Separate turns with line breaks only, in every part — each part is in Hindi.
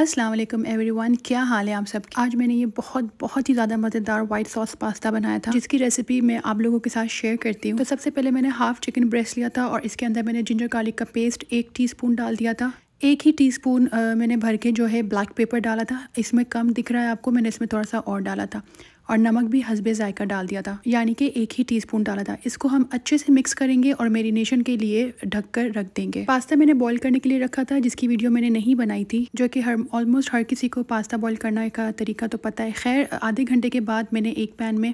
अस्सलाम वालेकुम एवरीवन क्या हाल है आप सब आज मैंने ये बहुत बहुत ही ज़्यादा मज़ेदार वाइट सॉस पास्ता बनाया था जिसकी रेसिपी मैं आप लोगों के साथ शेयर करती हूँ तो सबसे पहले मैंने हाफ़ चिकन ब्रेस्ट लिया था और इसके अंदर मैंने जिंजर गार्लिक का पेस्ट एक टीस्पून डाल दिया था एक ही टीस्पून मैंने भर के जो है ब्लैक पेपर डाला था इसमें कम दिख रहा है आपको मैंने इसमें थोड़ा सा और डाला था और नमक भी हसबे जायका डाल दिया था यानी कि एक ही टीस्पून डाला था इसको हम अच्छे से मिक्स करेंगे और मेरीनेशन के लिए ढककर रख देंगे पास्ता मैंने बॉईल करने के लिए रखा था जिसकी वीडियो मैंने नहीं बनाई थी जो कि हर ऑलमोस्ट हर किसी को पास्ता बॉईल करने का तरीका तो पता है खैर आधे घंटे के बाद मैंने एक पैन में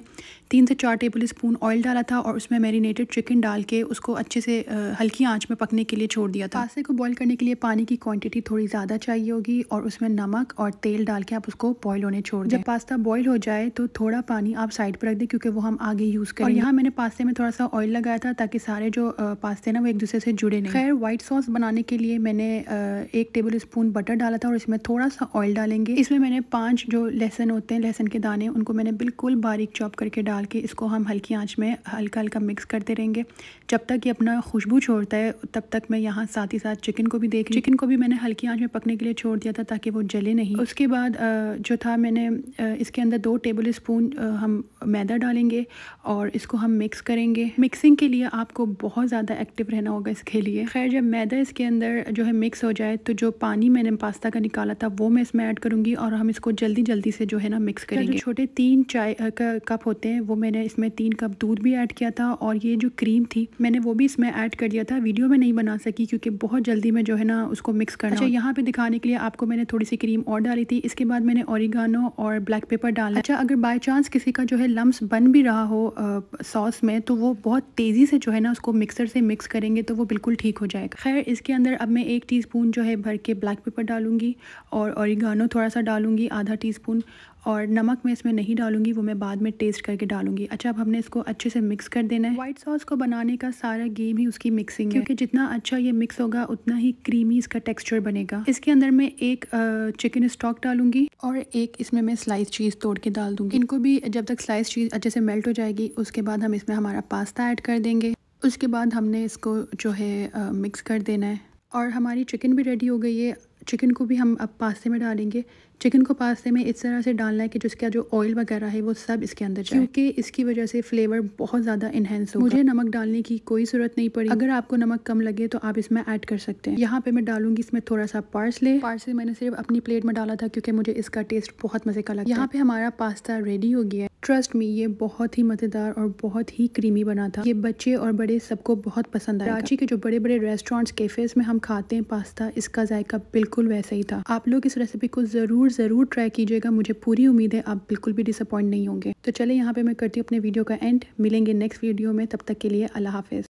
तीन से चार टेबल स्पून ऑयल डाला था और उसमें मेरीनेटेड चिकन डाल के उसको अच्छे से हल्की आँच में पकने के लिए छोड़ दिया था पास्ते को बॉयल करने के लिए पानी की क्वांटिटी थोड़ी ज़्यादा चाहिए होगी और उसमें नमक और तेल डाल के आप उसको बॉयल होने छोड़ दें जब पास्ता बॉयल हो जाए तो थोड़ा पानी आप साइड पर रख दें क्योंकि वो हम आगे यूज़ करें और यहाँ मैंने पास्ते में थोड़ा सा ऑयल लगाया था ताकि सारे जो पास्ते ना वो एक दूसरे से जुड़े नहीं खैर व्हाइट सॉस बनाने के लिए मैंने एक टेबल स्पून बटर डाला था और इसमें थोड़ा सा ऑयल डालेंगे इसमें मैंने पाँच जो लहसन होते हैं लहसन के दाने उनको मैंने बिल्कुल बारीक चॉप करके डाल के इसको हम हल्की आँच में हल्का हल्का मिक्स करते रहेंगे जब तक ये अपना खुशबू छोड़ता है तब तक मैं यहाँ साथ ही साथ चिकन को भी देख चिकन को भी मैंने हल्की आँच में पकने के लिए छोड़ दिया था ताकि वो जले नहीं उसके बाद जो था मैंने इसके अंदर दो टेबल स्पून स्पून हम मैदा डालेंगे और इसको हम मिक्स करेंगे मिक्सिंग के लिए आपको बहुत ज़्यादा एक्टिव रहना होगा इसके लिए खैर जब मैदा इसके अंदर जो है मिक्स हो जाए तो जो पानी मैंने पास्ता का निकाला था वो मैं इसमें ऐड करूँगी और हम इसको जल्दी जल्दी से जो है ना मिक्स करेंगे छोटे तीन चाय कप होते हैं वो मैंने इसमें तीन कप दूध भी ऐड किया था और ये जो क्रीम थी मैंने वो भी इसमें ऐड कर दिया था वीडियो में नहीं बना सकी क्योंकि बहुत जल्दी में जो है ना उसको मिक्स करना अच्छा यहाँ पे दिखाने के लिए आपको मैंने थोड़ी सी क्रीम और डाली थी इसके बाद मैंने ओरिगानो और ब्लैक पेपर डाला अच्छा अगर बाय बाई चांस किसी का जो है लम्स बन भी रहा हो सॉस में तो वो बहुत तेज़ी से जो है ना उसको मिक्सर से मिक्स करेंगे तो वो बिल्कुल ठीक हो जाएगा खैर इसके अंदर अब मैं एक टीस्पून जो है भर के ब्लैक पेपर डालूंगी और औरिगानो थोड़ा सा डालूंगी आधा टीस्पून और नमक मैं इसमें नहीं डालूंगी वो मैं बाद में टेस्ट करके डालूंगी अच्छा अब हमने इसको अच्छे से मिक्स कर देना है वाइट सॉस को बनाने का सारा गेम ही उसकी मिक्सिंग क्योंकि जितना अच्छा ये मिक्स होगा उतना ही क्रीमी इसका टेक्स्चर बनेगा इसके अंदर मैं एक चिकन स्टॉक डालूंगी और एक इसमें मैं स्लाइस चीज़ तोड़ के डाल दूंगी इनको भी जब तक स्लाइस चीज़ अच्छे से मेल्ट हो जाएगी उसके बाद हम इसमें हमारा पास्ता ऐड कर देंगे उसके बाद हमने इसको जो है मिक्स कर देना है और हमारी चिकन भी रेडी हो गई है चिकन को भी हम अब पास्ते में डालेंगे चिकन को पास्ते में इस तरह से डालना है कि जिसका जो ऑयल वगैरह है वो सब इसके अंदर जाए क्योंकि इसकी वजह से फ्लेवर बहुत ज़्यादा इन्हेंस हो मुझे नमक डालने की कोई ज़रूरत नहीं पड़ी अगर आपको नमक कम लगे तो आप इसमें ऐड कर सकते हैं यहाँ पे मैं डालूंगी इसमें थोड़ा सा पार्सले पार्सले मैंने सिर्फ अपनी प्लेट में डाला था क्योंकि मुझे इसका टेस्ट बहुत मज़े का लगा यहाँ पे हमारा पास्ता रेडी हो गया ट्रस्ट में ये बहुत ही मज़ेदार और बहुत ही क्रीमी बना था ये बच्चे और बड़े सबको बहुत पसंद आया कराची के जो बड़े बड़े रेस्टोरेंट्स कैफेज में हम खाते हैं पास्ता इसका जायका बिल्कुल वैसा ही था आप लोग इस रेसिपी को ज़रूर ज़रूर ट्राई कीजिएगा मुझे पूरी उम्मीद है आप बिल्कुल भी डिसअपॉइंट नहीं होंगे तो चले यहाँ पे मैं करती हूँ अपने वीडियो का एंड मिलेंगे नेक्स्ट वीडियो में तब तक के लिए अल्लाह हाफिज़